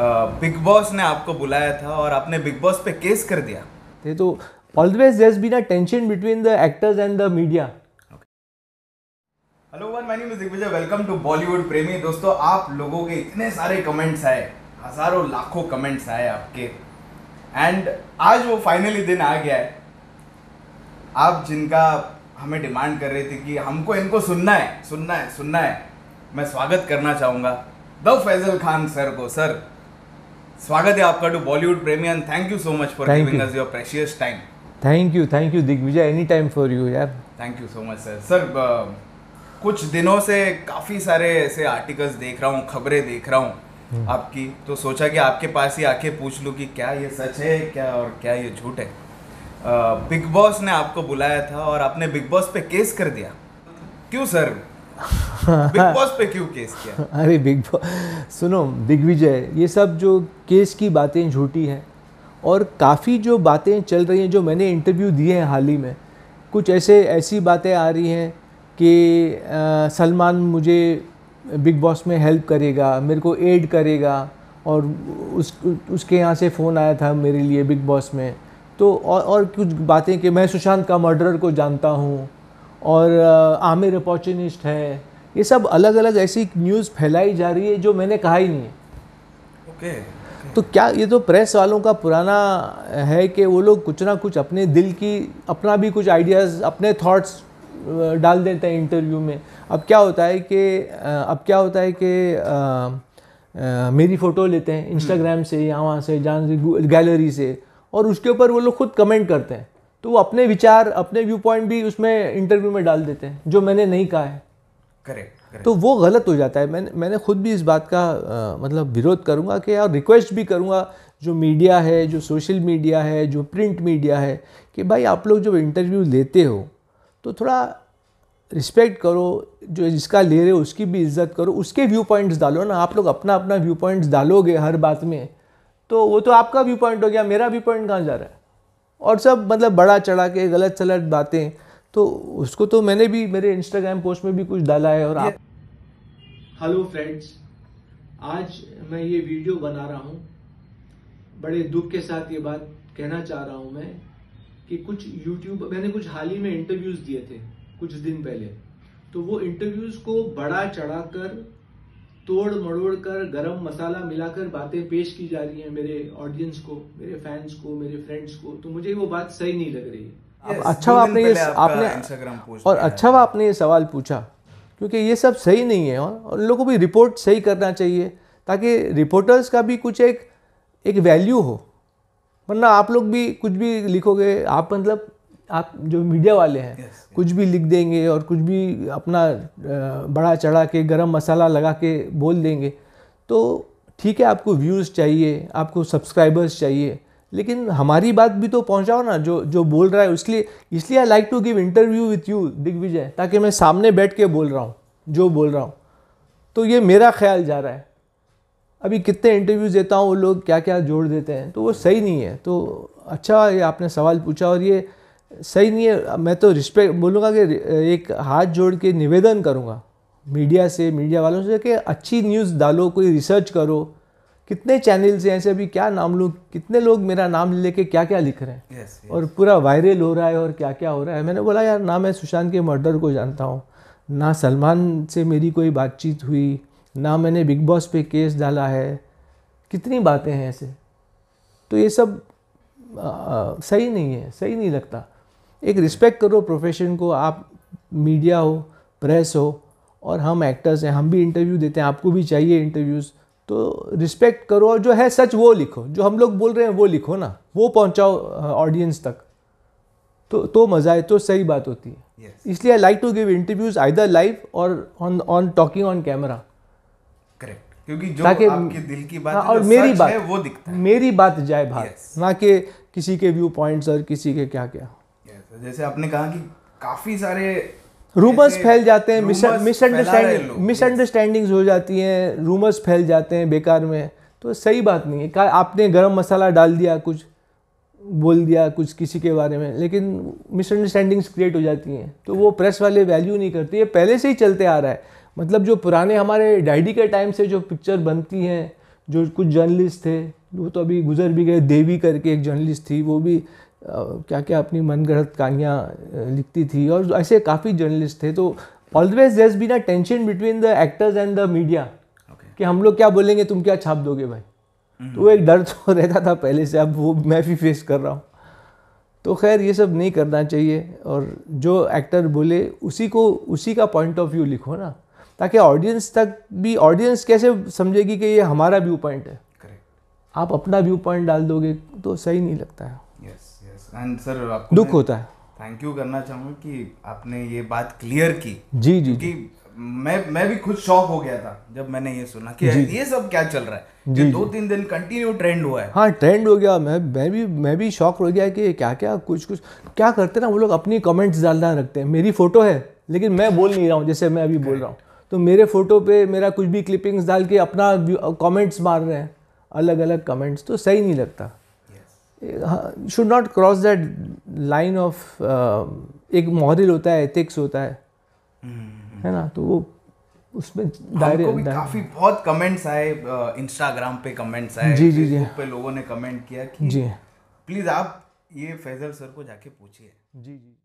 Big boss ने आपको बुलाया था और आपने बिग बॉस पे केस कर दिया थे तो always there been a tension between the actors and the media hello one my name is Digvijay welcome to Bollywood प्रेमी दोस्तों आप लोगों के इतने सारे कमेंट्स आए हजारों लाखों कमेंट्स आए आपके एंड आज वो फाइनली दिन आ गया है आप जिनका हमें डिमांड कर रहे थे कि हमको इनको सुनना है सुनना है सुनना है मैं स्वागत करना चाहूँगा द फैजल खान सर को सर स्वागत है आपका टू बॉलीवुड प्रेमी and thank you so much for giving us your precious time thank you thank you Digvijay any time for you यार thank you so much sir sir कुछ दिनों से काफ़ी सारे ऐसे आर्टिकल्स देख रहा हूँ खबरें देख रहा हूँ हम्म। आपकी तो सोचा कि आपके पास ही आके पूछ लूँ कि क्या ये सच है क्या और क्या ये झूठ है बिग uh, बॉस ने आपको बुलाया था और आपने बिग बॉस पे केस कर दिया क्यों सर बॉस पे क्यों केस किया अरे बिग बॉस सुनो बिग विजय ये सब जो केस की बातें झूठी हैं और काफ़ी जो बातें चल रही हैं जो मैंने इंटरव्यू दिए हैं हाल ही में कुछ ऐसे ऐसी बातें आ रही हैं कि सलमान मुझे बिग बॉस में हेल्प करेगा मेरे को एड करेगा और उस उसके यहाँ से फ़ोन आया था मेरे लिए बिग बॉस में तो और और कुछ बातें कि मैं सुशांत का मर्डरर को जानता हूँ और आमिर अपॉर्चुनिस्ट है ये सब अलग अलग ऐसी न्यूज़ फैलाई जा रही है जो मैंने कहा ही नहीं है ओके okay. तो क्या ये तो प्रेस वालों का पुराना है कि वो लोग कुछ ना कुछ अपने दिल की अपना भी कुछ आइडियाज़ अपने थॉट्स डाल देते हैं इंटरव्यू में अब क्या होता है कि अब क्या होता है कि मेरी फ़ोटो लेते हैं इंस्टाग्राम hmm. से या वहाँ से जहाँ से गैलरी से और उसके ऊपर वो लोग खुद कमेंट करते हैं तो वो अपने विचार अपने व्यू पॉइंट भी उसमें इंटरव्यू में डाल देते हैं जो मैंने नहीं कहा है करेक्ट तो वो गलत हो जाता है मैंने मैंने खुद भी इस बात का आ, मतलब विरोध करूँगा कि यार रिक्वेस्ट भी करूँगा जो मीडिया है जो सोशल मीडिया है जो प्रिंट मीडिया है कि भाई आप लोग जब इंटरव्यू लेते हो तो थोड़ा रिस्पेक्ट करो जो जिसका ले रहे हो उसकी भी इज्जत करो उसके व्यू पॉइंट्स डालो ना आप लोग अपना अपना व्यू पॉइंट्स डालोगे हर बात में तो वो तो आपका व्यू पॉइंट हो गया मेरा व्यू पॉइंट कहाँ जा रहा है और सब मतलब बड़ा चढ़ा के गलत सलत बातें तो उसको तो मैंने भी मेरे इंस्टाग्राम पोस्ट में भी कुछ डाला है और आप हेलो फ्रेंड्स आज मैं ये वीडियो बना रहा हूँ बड़े दुख के साथ ये बात कहना चाह रहा हूँ मैं कि कुछ यूट्यूब मैंने कुछ हाल ही में इंटरव्यूज दिए थे कुछ दिन पहले तो वो इंटरव्यूज को बड़ा चढ़ाकर तोड़ मड़ोड़ कर गरम मसाला मिलाकर बातें पेश की जा रही हैं मेरे ऑडियंस को मेरे फैंस को मेरे फ्रेंड्स को तो मुझे वो बात सही नहीं लग रही है अब अच्छा आपने ये आपने और अच्छा हुआ आपने ये सवाल पूछा क्योंकि ये सब सही नहीं है और उन लोगों को भी रिपोर्ट सही करना चाहिए ताकि रिपोर्टर्स का भी कुछ एक एक वैल्यू हो वरना आप लोग भी कुछ भी लिखोगे आप मतलब आप जो मीडिया वाले हैं yes, yes. कुछ भी लिख देंगे और कुछ भी अपना बड़ा चढ़ा के गरम मसाला लगा के बोल देंगे तो ठीक है आपको व्यूज़ चाहिए आपको सब्सक्राइबर्स चाहिए लेकिन हमारी बात भी तो पहुंचाओ ना जो जो बोल रहा है इसलिए इसलिए I like to give interview with you Digvijay ताकि मैं सामने बैठ के बोल रहा हूँ जो बोल रहा हूँ तो ये मेरा ख्याल जा रहा है अभी कितने इंटरव्यूज देता हूँ वो लोग क्या क्या जोड़ देते हैं तो वो सही नहीं है तो अच्छा ये आपने सवाल पूछा और ये सही नहीं है मैं तो रिस्पेक्ट बोलूँगा कि एक हाथ जोड़ के निवेदन करूँगा मीडिया से मीडिया वालों से कि अच्छी न्यूज़ डालो कोई रिसर्च करो कितने चैनल्स हैं ऐसे अभी क्या नाम लोग कितने लोग मेरा नाम लेके क्या क्या लिख रहे हैं yes, yes. और पूरा वायरल हो रहा है और क्या क्या हो रहा है मैंने बोला यार ना मैं सुशांत के मर्डर को जानता हूँ ना सलमान से मेरी कोई बातचीत हुई ना मैंने बिग बॉस पे केस डाला है कितनी बातें हैं ऐसे तो ये सब आ, सही नहीं है सही नहीं लगता एक रिस्पेक्ट करो प्रोफेशन को आप मीडिया हो प्रेस हो और हम एक्टर्स हैं हम भी इंटरव्यू देते हैं आपको भी चाहिए इंटरव्यूज़ तो रिस्पेक्ट करो और जो है सच वो लिखो जो हम लोग बोल रहे हैं वो लिखो ना वो पहुंचाओ ऑडियंस तक तो तो मज़ा है तो सही बात होती है yes. इसलिए I like to give interviews either live और on on talking on camera correct क्योंकि जो आपके दिल की बात हाँ, और मेरी बात है वो दिखता है मेरी बात जाए बाहर yes. ना कि किसी के व्यू पॉइंट्स और किसी के क्या क्या yes. जैसे आपने कहा कि काफ़ी सारे रूमर्स फैल जाते हैं मिसअंडरस्टैंडिंग मिसअंडरस्टैंडिंग्स हो जाती हैं रूमर्स फैल जाते हैं बेकार में तो सही बात नहीं है का आपने गरम मसाला डाल दिया कुछ बोल दिया कुछ किसी के बारे में लेकिन मिसअंडरस्टैंडिंग्स क्रिएट हो जाती हैं तो वो प्रेस वाले वैल्यू नहीं करते ये पहले से ही चलते आ रहा है मतलब जो पुराने हमारे डैडी के टाइम से जो पिक्चर बनती हैं जो कुछ जर्नलिस्ट थे वो तो अभी गुजर भी गए देवी करके एक जर्नलिस्ट थी वो भी क्या क्या अपनी मनगढ़ंत कहानियाँ लिखती थी और ऐसे काफ़ी जर्नलिस्ट थे तो always there's been a tension between the actors and the media कि हम लोग क्या बोलेंगे तुम क्या छाप दोगे भाई हम्म। तो एक डर तो रहता था पहले से अब वो मैं भी फेस कर रहा हूँ तो खैर ये सब नहीं करना चाहिए और जो एक्टर बोले उसी को उसी का पॉइंट ऑफ व्यू लिखो ना ताकि ऑडियंस तक भी ऑडियंस कैसे समझेगी कि ये हमारा व्यू पॉइंट है करेक्ट आप अपना व्यू पॉइंट डाल दोगे तो सही नहीं लगता है yes. एंड सर आपको दुख होता है थैंक यू करना चाहूँगा कि आपने ये बात क्लियर की जी जी कि मैं मैं भी खुद शॉक हो गया था जब मैंने ये सुना कि ये सब क्या चल रहा है जी, दो तीन दिन कंटिन्यू ट्रेंड हुआ है हाँ ट्रेंड हो गया मैं मैं भी मैं भी शॉक हो गया कि क्या क्या कुछ कुछ क्या करते ना वो लोग अपनी कमेंट्स डालना रखते हैं मेरी फ़ोटो है लेकिन मैं बोल नहीं रहा हूँ जैसे मैं अभी बोल रहा हूँ तो मेरे फ़ोटो पे मेरा कुछ भी क्लिपिंग्स डाल के अपना कमेंट्स मार रहे हैं अलग अलग कमेंट्स तो सही नहीं लगता should not cross that line of एक मॉरल होता है एथिक्स होता है hmm. है ना तो वो उसमें काफी बहुत कमेंट्स आए इंस्टाग्राम पे कमेंट्स आए जी जी जी पे लोगों ने कमेंट किया कि जी प्लीज आप ये फैजल सर को जाके पूछिए जी जी